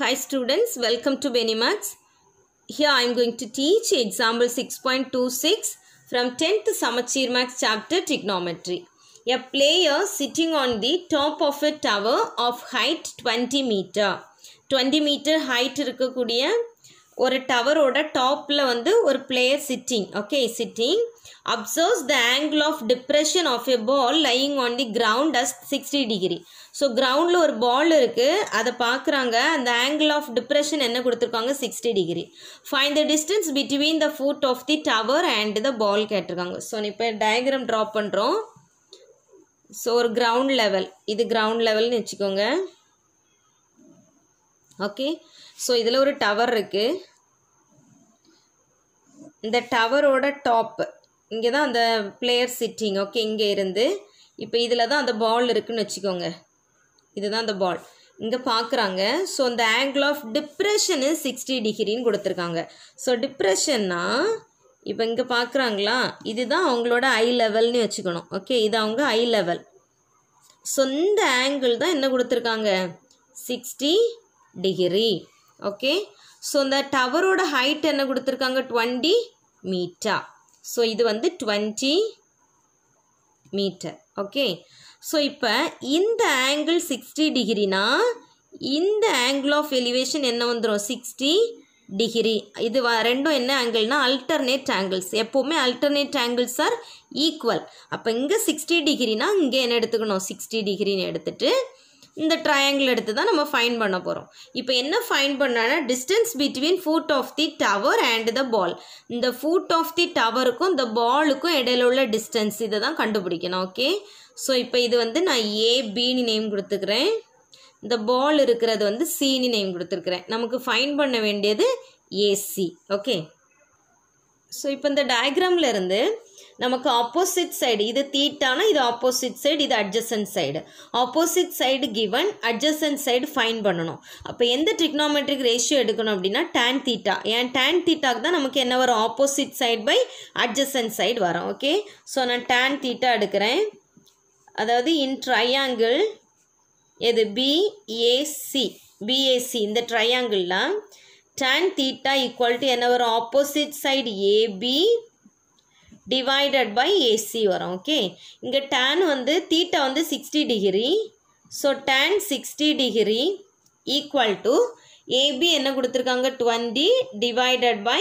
Hi students, welcome to Benimax. Here I am going to teach example 6.26 from 10th Samachir Max chapter trigonometry. A player sitting on the top of a tower of height 20 meter. 20 meter height ஒரு டவரோட டாப்பில் வந்து ஒரு player sitting okay sitting observes the angle of depression of a ball lying on the ground as sixty degree so கிரவுண்டில் ஒரு பால் இருக்குது அதை பார்க்குறாங்க அந்த ஆங்கிள் ஆஃப் டிப்ரெஷன் என்ன கொடுத்துருக்காங்க sixty degree fine the distance between the foot of the tower and the ball கேட்டிருக்காங்க so இப்போ டயக்ராம் ட்ரா பண்ணுறோம் ஸோ ஒரு கிரவுண்ட் லெவல் இது கிரவுண்ட் லெவல்னு வச்சுக்கோங்க ஓகே ஸோ இதில் ஒரு டவர் இருக்குது இந்த டவரோட டாப்பு இங்கே தான் அந்த பிளேயர் சிட்டிங் ஓகே இங்கே இருந்து இப்போ இதில் தான் அந்த பால் இருக்குதுன்னு வச்சுக்கோங்க இதுதான் அந்த பால் இங்கே பார்க்குறாங்க ஸோ அந்த ஆங்கிள் ஆஃப் டிப்ரெஷனு சிக்ஸ்டி டிகிரின்னு கொடுத்துருக்காங்க ஸோ டிப்ரெஷன்னா இப்போ இங்கே பார்க்குறாங்களா இதுதான் அவங்களோட ஐ லெவல்னு வச்சுக்கணும் ஓகே இது அவங்க ஐ லெவல் ஸோ இந்த ஆங்கிள் தான் என்ன கொடுத்துருக்காங்க சிக்ஸ்டி டிகிரி ஓகே ஸோ இந்த டவரோட ஹைட் என்ன கொடுத்துருக்காங்க டுவெண்ட்டி மீட்டா ஸோ இது வந்து டுவெண்ட்டி மீட்டர் ஓகே ஸோ இப்போ இந்த ஆங்கிள் சிக்ஸ்டி டிகிரினா இந்த ஆங்கிள் ஆஃப் எலிவேஷன் என்ன வந்துடும் சிக்ஸ்டி டிகிரி இது ரெண்டும் என்ன ஆங்கிள்னா அல்டர்னேட் ஆங்கிள்ஸ் எப்போவுமே அல்டர்னேட் ஆங்கிள்ஸ் ஆர் ஈக்குவல் அப்போ இங்கே சிக்ஸ்டி டிகிரினா இங்கே என்ன எடுத்துக்கணும் சிக்ஸ்டி டிகிரின்னு எடுத்துகிட்டு இந்த ட்ரையாங்கிள் எடுத்து தான் நம்ம ஃபைன் பண்ண போகிறோம் இப்போ என்ன ஃபைன் பண்ணனா distance between foot of the tower and the ball இந்த ஃபுட் ஆஃப் தி டவருக்கும் இந்த பாலுக்கும் இடையில உள்ள டிஸ்டன்ஸ் இதை தான் கண்டுபிடிக்கணும் ஓகே ஸோ இப்போ இது வந்து நான் ஏ பின்னு நேம் கொடுத்துக்கிறேன் இந்த பால் இருக்கிறது வந்து சீனி நேம் கொடுத்துருக்குறேன் நமக்கு ஃபைன் பண்ண வேண்டியது ஏசி ஓகே ஸோ இப்போ இந்த டயக்ராமில் இருந்து நமக்கு ஆப்போசிட் சைடு இது தீட்டானா இது ஆப்போசிட் சைடு இது adjacent side opposite side given adjacent side find பண்ணணும் அப்போ எந்த trigonometric ரேஷியோ எடுக்கணும் அப்படின்னா டேன் தீட்டா ஏன் டேன் தீட்டாக்கு தான் நமக்கு என்ன வரும் opposite side by adjacent side வரும் ஓகே ஸோ நான் டேன் தீட்டா எடுக்கிறேன் அதாவது இன் ட்ரையாங்கிள் எது பிஏசி பிஏசி இந்த ட்ரையாங்கிளில் டேன் தீட்டா equal to என்ன வரும் opposite side AB divided by AC வரும் ஓகே இங்கே டேன் வந்து தீட்டா வந்து sixty degree so tan sixty degree equal to AB என்ன கொடுத்துருக்காங்க 20 டிவைடட் பை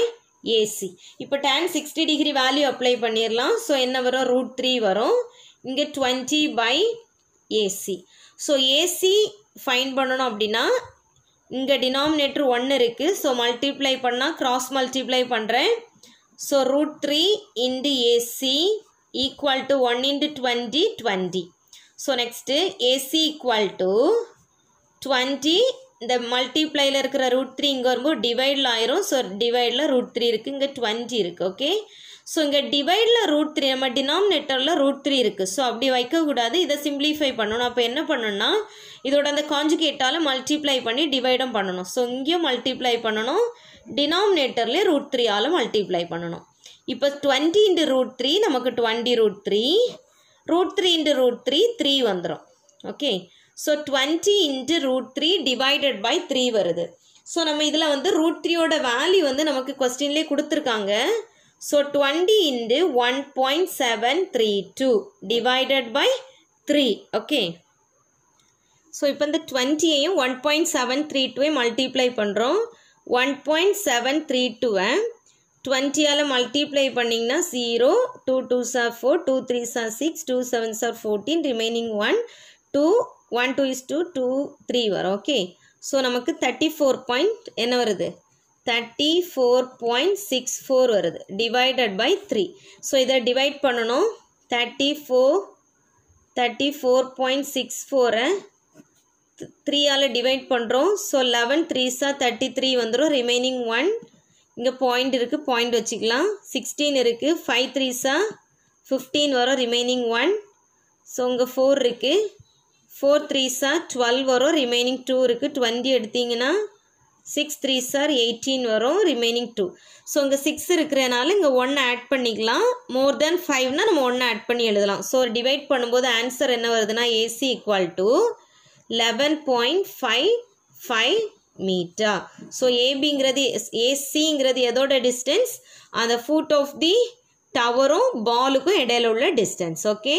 ஏசி இப்போ tan sixty degree value apply பண்ணிடலாம் ஸோ என்ன வரும் ரூட் த்ரீ வரும் இங்கே twenty by AC so AC find பண்ணணும் அப்படின்னா இங்கே denominator ஒன்று இருக்குது ஸோ மல்டிப்ளை பண்ணால் க்ராஸ் மல்டிப்ளை பண்ணுறேன் So root 3 into AC equal to 1 into 20, 20. So next AC equal to 20 இந்த மல்டிப்ளையில் இருக்கிற ரூட் த்ரீ இங்கே வரும்போது டிவைடில் ஆயிரும் ஸோ டிவைடில் ரூட் த்ரீ இருக்குது இங்கே டுவெண்ட்டி இருக்குது ஓகே ஸோ இங்கே டிவைடில் ரூட் த்ரீ நம்ம டினாமினேட்டரில் ரூட் த்ரீ இருக்குது ஸோ அப்படி வைக்கக்கூடாது இதை சிம்பிளிஃபை பண்ணணும் அப்போ என்ன பண்ணணும்னா இதோட அந்த காஞ்சுகேட்டால் மல்டிப்ளை பண்ணி டிவைடும் பண்ணணும் ஸோ இங்கேயும் மல்டிப்ளை பண்ணணும் டினாமினேட்டர்லேயே ரூட் த்ரீயால் மல்டிப்ளை பண்ணணும் இப்போ டுவெண்ட்டி இன்ட்டு ரூட் த்ரீ நமக்கு twenty root three root three into root three three வந்துடும் okay so twenty into root three divided by three வருது ஸோ நம்ம இதில் வந்து ரூட் த்ரீயோட வேல்யூ வந்து நமக்கு கொஸ்டின்லேயே கொடுத்துருக்காங்க So 20 into 1.732 divided by 3. Okay. So இப்போ இந்த 20யையும் 1.732 மல்டிப்ளை பண்ணுறோம் 1.732 டுவெண்ட்டியால் மல்டிப்ளை பண்ணிங்கன்னா zero two two are four two three are six two seven are fourteen remaining one two one two is two two three வரும் okay so நமக்கு thirty four point என்ன வருது thirty four point six four வருது divided by three so இதை divide பண்ணணும் thirty four thirty four point six ஃபோரை த்ரீயால் divide பண்ணுறோம் ஸோ லெவன் த்ரீஸாக தேர்ட்டி த்ரீ வந்துடும் ரிமைனிங் ஒன் இங்கே பாயிண்ட் இருக்குது பாயிண்ட் வச்சுக்கலாம் சிக்ஸ்டீன் இருக்குது ஃபைவ் த்ரீஸாக ஃபிஃப்டீன் வரும் ரிமைனிங் ஒன் ஸோ இங்கே ஃபோர் இருக்குது ஃபோர் த்ரீஸாக டுவெல் வரும் ரிமைனிங் டூ இருக்குது டுவெண்ட்டி எடுத்தீங்கன்னா சிக்ஸ் த்ரீ சார் எயிட்டீன் வரும் ரிமைனிங் டூ ஸோ இங்கே சிக்ஸ் இருக்கிறனால இங்கே ஒன்று ஆட் பண்ணிக்கலாம் மோர் தென் ஃபைவ்னா நம்ம ஒன்று ஆட் பண்ணி எழுதலாம் ஸோ டிவைட் பண்ணும்போது ஆன்சர் என்ன வருதுன்னா AC equal to eleven point five five மீட்டா ஸோ ஏபிங்கிறது ஏசிங்கிறது எதோட டிஸ்டன்ஸ் அந்த ஃபுட் ஆஃப் தி டவரும் பாலுக்கும் இடையில உள்ள டிஸ்டன்ஸ் ஓகே